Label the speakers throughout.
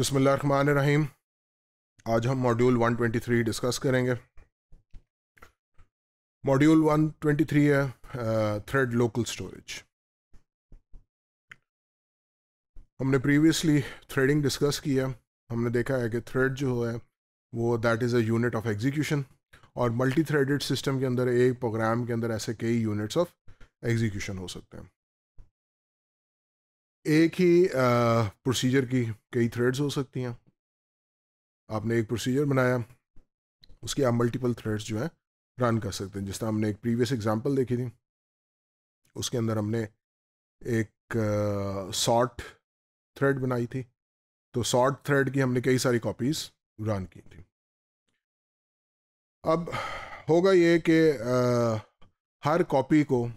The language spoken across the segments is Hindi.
Speaker 1: बिसमीम आज हम मॉड्यूल 123 डिस्कस करेंगे मॉड्यूल 123 है थ्रेड लोकल स्टोरेज हमने प्रीवियसली थ्रेडिंग डिस्कस किया हमने देखा है कि थ्रेड जो है वो that is a unit of execution और मल्टी थ्रेडेड सिस्टम के अंदर एक प्रोग्राम के अंदर ऐसे कई यूनिट्स ऑफ एग्जीक्यूशन हो सकते हैं एक ही प्रोसीजर की कई थ्रेड्स हो सकती हैं आपने एक प्रोसीजर बनाया उसकी आप मल्टीपल थ्रेड्स जो हैं रन कर सकते हैं जिस तरह हमने एक प्रीवियस एग्जांपल देखी थी उसके अंदर हमने एक शॉर्ट थ्रेड बनाई थी तो शॉर्ट थ्रेड की हमने कई सारी कॉपीज़ रन की थी अब होगा ये कि हर कॉपी को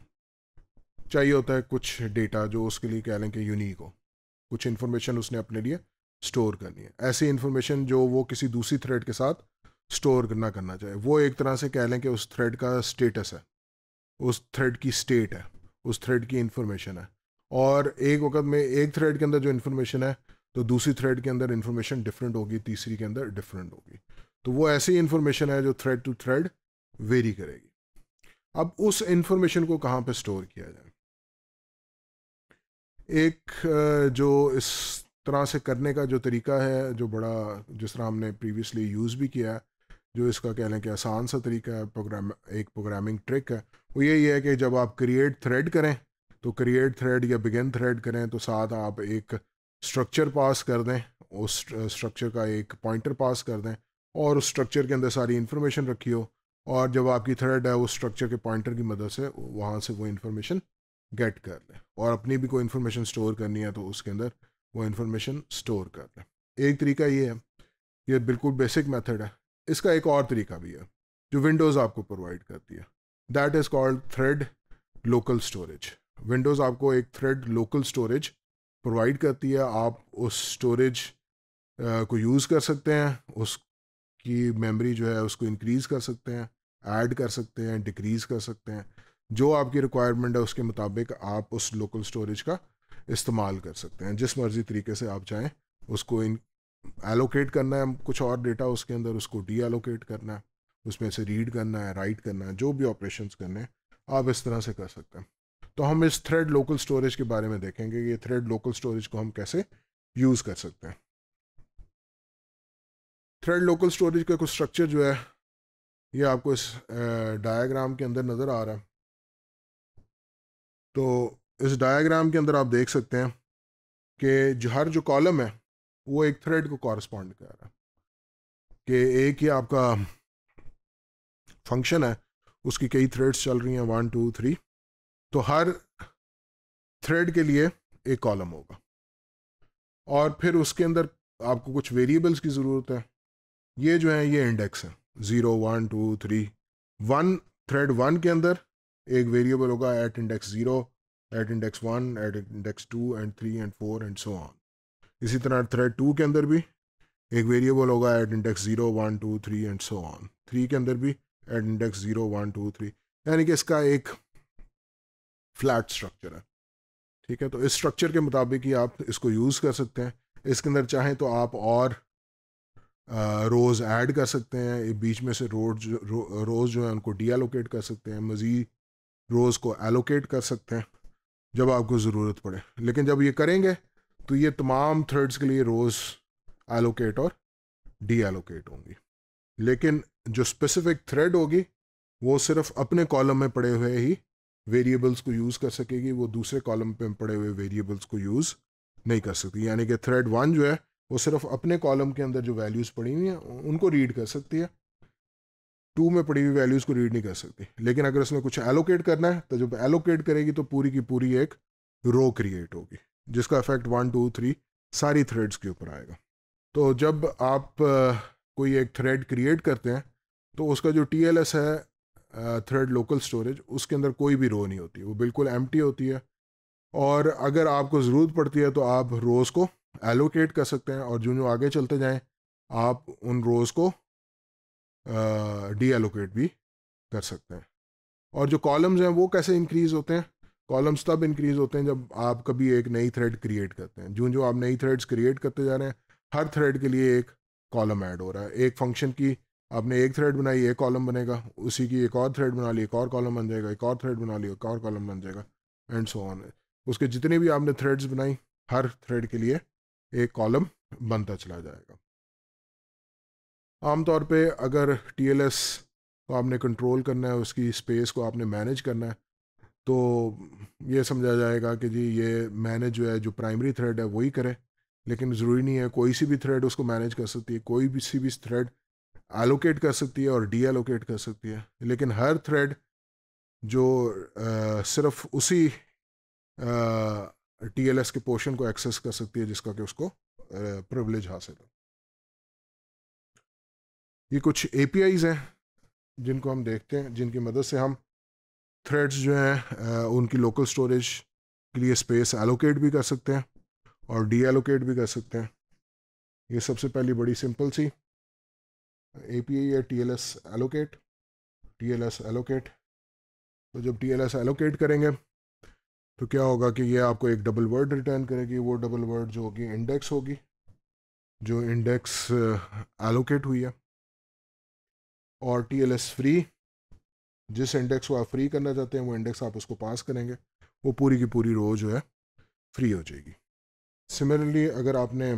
Speaker 1: चाहिए होता है कुछ डेटा जो उसके लिए कह लें कि यूनिक हो कुछ इन्फॉर्मेशन उसने अपने लिए स्टोर करनी है ऐसी इन्फॉर्मेशन जो वो किसी दूसरी थ्रेड के साथ स्टोर करना करना चाहे वो एक तरह से कह लें कि उस थ्रेड का स्टेटस है उस थ्रेड की स्टेट है उस थ्रेड की इन्फॉर्मेशन है और एक वक्त में एक थ्रेड के अंदर जो इन्फॉर्मेशन है तो दूसरी थ्रेड के अंदर इन्फॉर्मेशन डिफरेंट होगी तीसरी के अंदर डिफरेंट होगी तो वो ऐसी इन्फॉर्मेशन है जो थ्रेड टू थ्रेड वेरी करेगी अब उस इन्फॉर्मेशन को कहाँ पर स्टोर किया जाए एक जो इस तरह से करने का जो तरीका है जो बड़ा जिस तरह हमने प्रीवियसली यूज़ भी किया है जो इसका कह लें कि आसान सा तरीका है प्रोग्राम एक प्रोग्रामिंग ट्रिक है वो यही है कि जब आप क्रिएट थ्रेड करें तो क्रिएट थ्रेड या बिगिन थ्रेड करें तो साथ आप एक स्ट्रक्चर पास कर दें उस स्ट्रक्चर का एक पॉइंटर पास कर दें और उस स्ट्रक्चर के अंदर सारी इन्फॉर्मेशन रखी हो और जब आपकी थ्रेड है उस स्ट्रक्चर के पॉइंटर की मदद से वहाँ से वो इन्फॉर्मेशन गेट कर लें और अपनी भी कोई इन्फॉर्मेशन स्टोर करनी है तो उसके अंदर वो इन्फॉर्मेशन स्टोर कर लें एक तरीका ये है ये बिल्कुल बेसिक मेथड है इसका एक और तरीका भी है जो विंडोज़ आपको प्रोवाइड करती है that is called thread local storage Windows आपको एक थ्रेड लोकल स्टोरेज प्रोवाइड करती है आप उस स्टोरेज को यूज़ कर सकते हैं उसकी मेमोरी जो है उसको इंक्रीज़ कर सकते हैं ऐड कर सकते हैं डिक्रीज़ कर सकते हैं जो आपकी रिक्वायरमेंट है उसके मुताबिक आप उस लोकल स्टोरेज का इस्तेमाल कर सकते हैं जिस मर्जी तरीके से आप चाहें उसको इन एलोकेट करना है कुछ और डेटा उसके अंदर उसको डी एलोकेट करना है उसमें से रीड करना है राइट करना है जो भी ऑपरेशन करने हैं आप इस तरह से कर सकते हैं तो हम इस थ्रेड लोकल स्टोरेज के बारे में देखेंगे ये थ्रेड लोकल स्टोरेज को हम कैसे यूज़ कर सकते हैं थ्रेड लोकल स्टोरेज का कुछ स्ट्रक्चर जो है ये आपको इस डायग्राम के अंदर नज़र आ रहा है तो इस डायग्राम के अंदर आप देख सकते हैं कि जो हर जो कॉलम है वो एक थ्रेड को कॉरस्पॉन्ड कर रहा है कि एक ही आपका फंक्शन है उसकी कई थ्रेड्स चल रही हैं वन टू थ्री तो हर थ्रेड के लिए एक कॉलम होगा और फिर उसके अंदर आपको कुछ वेरिएबल्स की ज़रूरत है ये जो है ये इंडेक्स है zero one two three one thread one के अंदर एक वेरिएबल होगा at index zero at index one at index two and three and four and so on इसी तरह थ्रेड टू के अंदर भी एक वेरिएबल होगा at index zero one two three and so on three के अंदर भी at index zero one two three यानी कि इसका एक फ्लैट स्ट्रक्चर है ठीक है तो इस स्ट्रक्चर के मुताबिक ही आप इसको यूज़ कर सकते हैं इसके अंदर चाहें तो आप और रोज़ ऐड कर सकते हैं बीच में से रोड रोज़ जो है उनको डी कर सकते हैं मज़ीद रोज़ को एलोकेट कर सकते हैं जब आपको ज़रूरत पड़े लेकिन जब ये करेंगे तो ये तमाम थ्रेड्स के लिए रोज़ एलोकेट और डी एलोकेट होंगी लेकिन जो स्पेसिफिक थ्रेड होगी वो सिर्फ अपने कॉलम में पड़े हुए ही वेरिएबल्स को यूज़ कर सकेगी वो दूसरे कॉलम पे पड़े हुए वेरिएबल्स को यूज़ नहीं कर सकती यानी कि थ्रेड वन जो है वो सिर्फ अपने कॉलम के अंदर जो वैल्यूज़ पड़ी हुई हैं उनको रीड कर सकती है टू में पड़ी हुई वैल्यूज़ को रीड नहीं कर सकती लेकिन अगर उसमें कुछ एलोकेट करना है तो जब एलोकेट करेगी तो पूरी की पूरी एक रो क्रिएट होगी जिसका इफेक्ट वन टू थ्री सारी थ्रेड्स के ऊपर आएगा तो जब आप कोई एक थ्रेड क्रिएट करते हैं तो उसका जो टी है थ्रेड लोकल स्टोरेज उसके अंदर कोई भी रो नहीं होती वो बिल्कुल एम होती है और अगर आपको ज़रूरत पड़ती है तो आप रोज़ को एलोकेट कर सकते हैं और जो जो आगे चलते जाएं आप उन रोज़ को डी uh, एलोकेट भी कर सकते हैं और जो कॉलम्स हैं वो कैसे इंक्रीज़ होते हैं कॉलम्स तब इंक्रीज़ होते हैं जब आप कभी एक नई थ्रेड क्रिएट करते हैं जो जो आप नई थ्रेड्स क्रिएट करते जा रहे हैं हर थ्रेड के लिए एक कॉलम ऐड हो रहा है एक फंक्शन की आपने एक थ्रेड बनाई एक कॉलम बनेगा उसी की एक और थ्रेड बना ली एक और कॉलम बन जाएगा एक और थ्रेड बना ली एक और कॉलम बन जाएगा एंड सो ऑन उसके जितने भी आपने थ्रेड्स बनाई हर थ्रेड के लिए एक कॉलम बनता चला जाएगा आमतौर पे अगर टी एल एस को आपने कंट्रोल करना है उसकी स्पेस को आपने मैनेज करना है तो ये समझा जाएगा कि जी ये मैनेज जो है जो प्राइमरी थ्रेड है वही करे लेकिन ज़रूरी नहीं है कोई सी भी थ्रेड उसको मैनेज कर सकती है कोई भी सी भी थ्रेड एलोकेट कर सकती है और डी एलोकेट कर सकती है लेकिन हर थ्रेड जो आ, सिर्फ उसी टी एल एस के पोर्शन को एक्सेस कर सकती है जिसका कि उसको प्रिवलेज हासिल हो ये कुछ ए हैं जिनको हम देखते हैं जिनकी मदद से हम थ्रेड्स जो हैं उनकी लोकल स्टोरेज के लिए स्पेस एलोकेट भी कर सकते हैं और डी एलोकेट भी कर सकते हैं ये सबसे पहली बड़ी simple C A P I या T L S allocate T L S allocate तो जब टी एल एस एलोकेट करेंगे तो क्या होगा कि ये आपको एक डबल वर्ड रिटर्न करेगी वो डबल वर्ड जो होगी इंडेक्स होगी जो इंडेक्स एलोकेट हुई है और टी एल एस फ्री जिस इंडेक्स को आप फ्री करना चाहते हैं वो इंडेक्स आप उसको पास करेंगे वो पूरी की पूरी रो जो है फ्री हो जाएगी सिमिलरली अगर आपने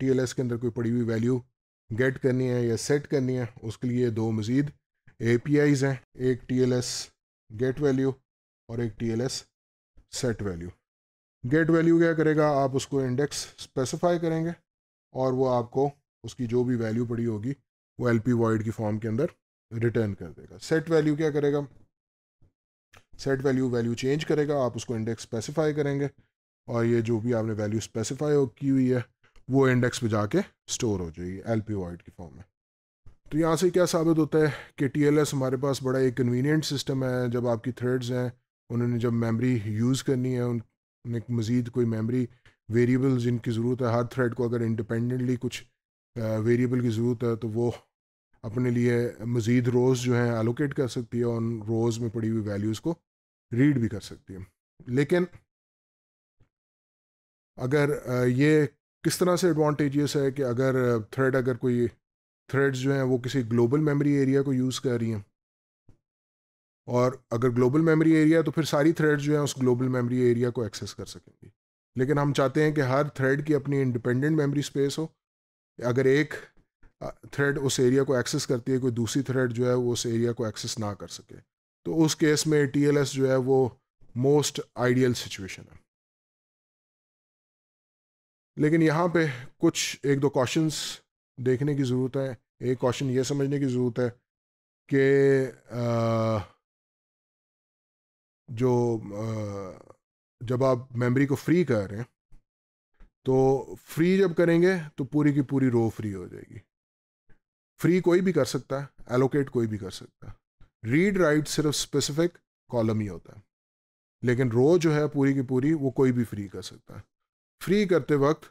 Speaker 1: टी एल एस के अंदर कोई पड़ी हुई वैल्यू गेट करनी है या सेट करनी है उसके लिए दो मज़ीद ए पी आईज हैं एक T L S get value और एक T L S set value get value क्या करेगा आप उसको इंडेक्स स्पेसिफाई करेंगे और वो आपको उसकी जो भी वैल्यू पड़ी होगी वो एल पी वॉइड की फॉर्म के अंदर रिटर्न कर देगा सेट वैल्यू क्या करेगा सेट वैल्यू वैल्यू चेंज करेगा आप उसको इंडेक्स स्पेसिफाई करेंगे और ये जो भी आपने वैल्यू स्पेसिफाई की हुई है वो इंडेक्स पे जाके स्टोर हो जाएगी एल पी वॉइड की फॉर्म में तो यहाँ से क्या साबित होता है कि टी एल एस हमारे पास बड़ा एक कन्वीनियंट सिस्टम है जब आपकी थ्रेड्स हैं उन्होंने जब मेमोरी यूज़ करनी है उन्हें मज़ीद कोई मेमोरी वेरिएबल्स जिनकी ज़रूरत है हर थ्रेड को अगर इंडिपेंडेंटली कुछ वेरिएबल की ज़रूरत है तो वो अपने लिए मज़ीद रोज़ जो हैं एलोकेट कर सकती है और उन रोज़ में पड़ी हुई वैल्यूज़ को रीड भी कर सकती है लेकिन अगर ये किस तरह से एडवांटेजियस है कि अगर थ्रेड अगर कोई थ्रेड्स जो हैं वो किसी ग्लोबल मेमोरी एरिया को यूज़ कर रही हैं और अगर ग्लोबल मेमोरी एरिया तो फिर सारी थ्रेड्स जो हैं उस ग्लोबल मेमोरी एरिया को एक्सेस कर सकेंगी लेकिन हम चाहते हैं कि हर थ्रेड की अपनी इंडिपेंडेंट मेमोरी स्पेस हो अगर एक थ्रेड उस एरिया को एक्सेस करती है कोई दूसरी थ्रेड जो है वो उस एरिया को एक्सेस ना कर सके तो उस केस में टी जो है वो मोस्ट आइडियल सिचुएशन है लेकिन यहाँ पे कुछ एक दो क्वेश्चंस देखने की ज़रूरत है एक क्वेश्चन ये समझने की ज़रूरत है कि जो आ, जब आप मेमोरी को फ्री कर रहे हैं तो फ्री जब करेंगे तो पूरी की पूरी रो फ्री हो जाएगी फ्री कोई भी कर सकता है एलोकेट कोई भी कर सकता है रीड राइट सिर्फ स्पेसिफिक कॉलम ही होता है लेकिन रो जो है पूरी की पूरी वो कोई भी फ्री कर सकता है फ्री करते वक्त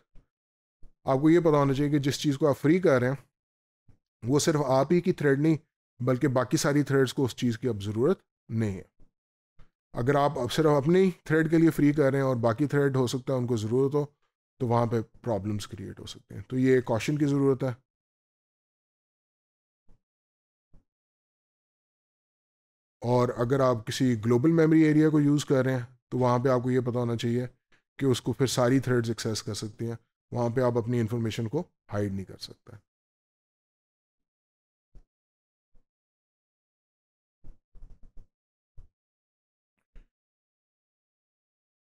Speaker 1: आपको ये पता होना चाहिए कि जिस चीज़ को आप फ्री कर रहे हैं वो सिर्फ आप ही की थ्रेड नहीं बल्कि बाकी सारी थ्रेड्स को उस चीज़ की अब ज़रूरत नहीं है अगर आप अब सिर्फ अपनी थ्रेड के लिए फ्री कर रहे हैं और बाकी थ्रेड हो सकता है उनको ज़रूरत हो तो वहाँ पे प्रॉब्लम्स क्रिएट हो सकते हैं तो ये कॉशन की ज़रूरत है और अगर आप किसी ग्लोबल मेमोरी एरिया को यूज़ कर रहे हैं तो वहाँ पे आपको ये पता होना चाहिए कि उसको फिर सारी थ्रेड्स एक्सेस कर सकती हैं वहाँ पे आप अपनी इन्फॉर्मेशन को हाइड नहीं कर सकते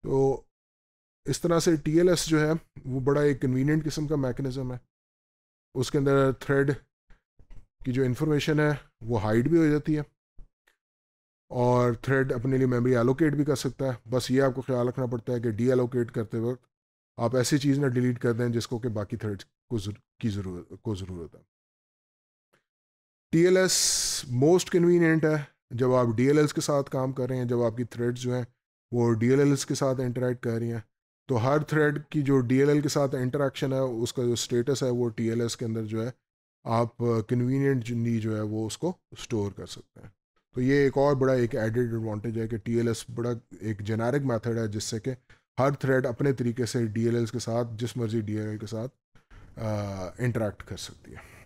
Speaker 1: तो इस तरह से टी जो है वो बड़ा एक कन्वीनियंट किस्म का मैकेनिज़म है उसके अंदर थ्रेड की जो इन्फॉर्मेशन है वो हाइड भी हो जाती है और थ्रेड अपने लिए मेमोरी एलोकेट भी कर सकता है बस ये आपको ख्याल रखना पड़ता है कि डी एलोकेट करते वक्त आप ऐसी चीज़ ना डिलीट कर दें जिसको कि बाकी थ्रेड को की ज़रूरत को ज़रूरत है T L S most convenient है जब आप डी एल एल्स के साथ काम कर रहे हैं जब आपकी थ्रेड्स जो हैं वो डी एल एल्स के साथ इंटरेक्ट कर रही हैं तो हर थ्रेड की जो डी के साथ इंटरेक्शन है उसका जो स्टेटस है वो टी के अंदर जो है आप कन्वीनियंटली uh, जो है वो उसको स्टोर कर सकते हैं तो ये एक और बड़ा एक एडेड एडवांटेज है कि टी बड़ा एक जेनेरिक मेथड है जिससे कि हर थ्रेड अपने तरीके से डी के साथ जिस मर्जी डी के साथ इंटरेक्ट uh, कर सकती है